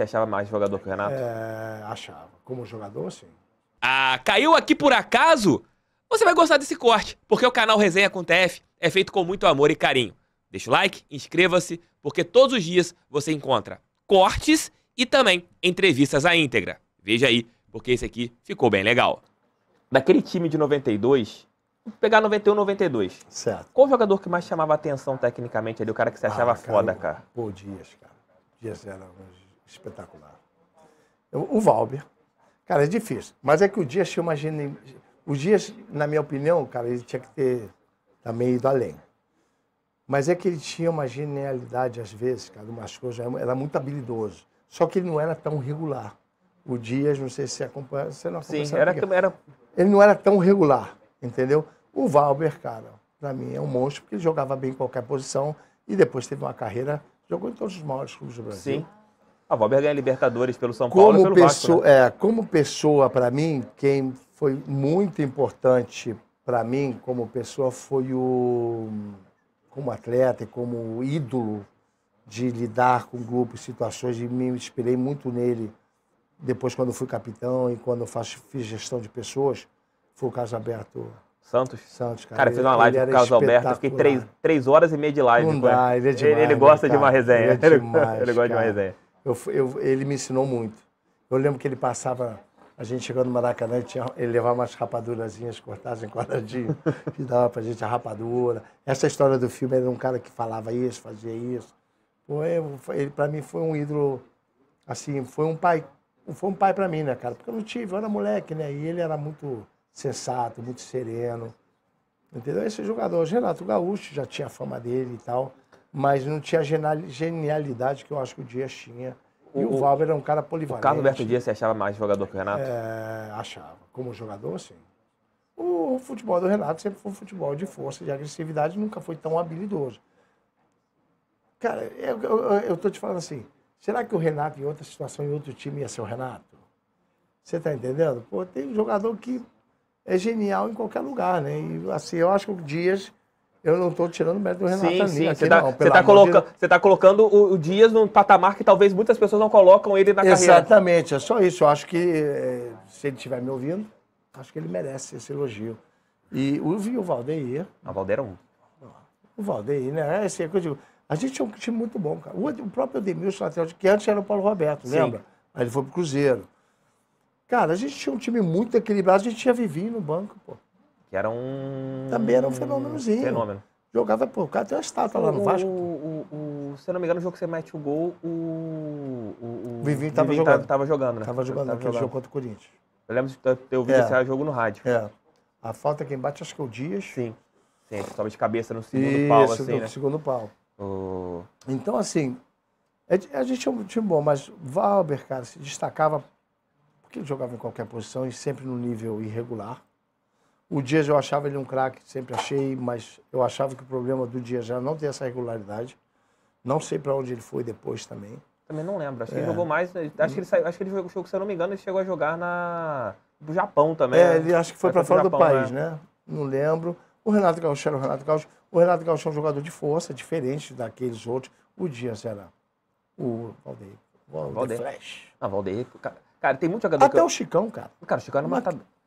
Você achava mais jogador que o Renato? É, achava. Como jogador, sim. Ah, caiu aqui por acaso? Você vai gostar desse corte, porque o canal Resenha com TF é feito com muito amor e carinho. Deixa o like, inscreva-se, porque todos os dias você encontra cortes e também entrevistas à íntegra. Veja aí, porque esse aqui ficou bem legal. Daquele time de 92, pegar 91, 92. Certo. Qual o jogador que mais chamava atenção tecnicamente ali? O cara que você ah, achava ah, cara, foda, cara? Pô, Dias, cara. Dias era espetacular. O Valber. Cara, é difícil. Mas é que o Dias tinha uma genialidade. O Dias, na minha opinião, cara, ele tinha que ter também ido além. Mas é que ele tinha uma genialidade, às vezes, cara, umas coisas. Era muito habilidoso. Só que ele não era tão regular. O Dias, não sei se você acompanha. Você não Sim, era, era. Ele não era tão regular, entendeu? O Valber, cara, para mim é um monstro, porque ele jogava bem em qualquer posição e depois teve uma carreira. Jogou em todos os maiores clubes do Brasil. Sim. A ah, Valber ganha Libertadores pelo São como Paulo e pelo pessoa, Vasco, né? é, como pessoa, para mim, quem foi muito importante para mim como pessoa foi o como atleta e como ídolo de lidar com grupos, situações, e me inspirei muito nele depois quando fui capitão e quando faço, fiz gestão de pessoas, foi o Carlos Alberto Santos? Santos, cara. Cara, fez uma live com o Carlos Alberto, fiquei três, três horas e meia de live. Não dá, ele é demais. Ele, ele gosta cara, né, de uma resenha. Ele, é demais, ele gosta cara. de uma resenha eu, eu, ele me ensinou muito. Eu lembro que ele passava, a gente chegando no Maracanã, tinha, ele levava umas rapadurazinhas cortadas em quadradinho, e dava pra gente a rapadura. Essa história do filme era um cara que falava isso, fazia isso. Pô, eu, ele para mim foi um ídolo, assim, foi um pai, foi um pai para mim, né, cara? Porque eu não tive, eu era moleque, né? E ele era muito sensato, muito sereno. Entendeu? Esse jogador, Renato Gaúcho, já tinha a fama dele e tal mas não tinha genialidade que eu acho que o Dias tinha. E o, o Valver era um cara polivalente. O Carlos Alberto Dias você achava mais jogador que o Renato? É, achava. Como jogador, sim. O, futebol do Renato sempre foi um futebol de força, de agressividade, nunca foi tão habilidoso. Cara, eu, eu, eu tô te falando assim, será que o Renato em outra situação, em outro time, ia ser o Renato? Você tá entendendo? Pô, tem um jogador que é genial em qualquer lugar, né? E assim, eu acho que o Dias eu não estou tirando o mérito do Renato sim, sim. Aqui, tá, não. Você está coloca, de... tá colocando o, o, Dias num patamar que talvez muitas pessoas não colocam ele na Exatamente, carreira. Exatamente, é só isso. Eu acho que, eh, se ele estiver me ouvindo, acho que ele merece esse elogio. E eu vi o Valdeir. o Valdeir é um. O Valdeir, né? É assim, é que eu digo. A gente tinha um time muito bom, cara. O, o próprio Edmilson, que antes era o Paulo Roberto, sim. lembra? Aí ele foi pro Cruzeiro. Cara, a gente tinha um time muito equilibrado, a gente tinha Vivinho no banco, pô. Que era um. Também era um fenômenozinho. Fenômeno. Jogava, pô, o cara tem uma estátua o, lá no Vasco. O, o, se eu não me engano, no jogo que você mete o gol, o. O, o Vivinho tava, Vivinho jogando. Tava, jogando, né? Tava jogando naquele jogo contra o Corinthians. Eu lembro de ter ouvido é. esse jogo no rádio. É. A falta é quem bate, acho que é o Dias. Sim. Sim, ele sobe de cabeça no segundo Isso, pau, assim, no né? segundo pau. O... Então, assim, é a gente é um time bom, mas Valber, cara, se destacava porque ele jogava em qualquer posição e sempre no nível irregular. O Dias eu achava ele um craque, sempre achei, mas eu achava que o problema do Dias já não tem essa regularidade. Não sei para onde ele foi depois também. Também não lembro. Acho assim, que é. ele jogou mais. Acho que ele saiu. Acho que ele jogou, se eu não me engano, ele chegou a jogar na do Japão também. É, né? ele acho que foi para fora Japão, do país, né? né? Não lembro. O Renato Gaúcho era o Renato Gaúcho. O Renato Gaúcho é um jogador de força, diferente daqueles outros. O Dias era o Valdeir. Valdeir. Valdeir. Flash. Ah, Valdeir. Cara, cara, tem muito jogador. Até eu... o Chicão, cara. Cara, o Chicão era Uma...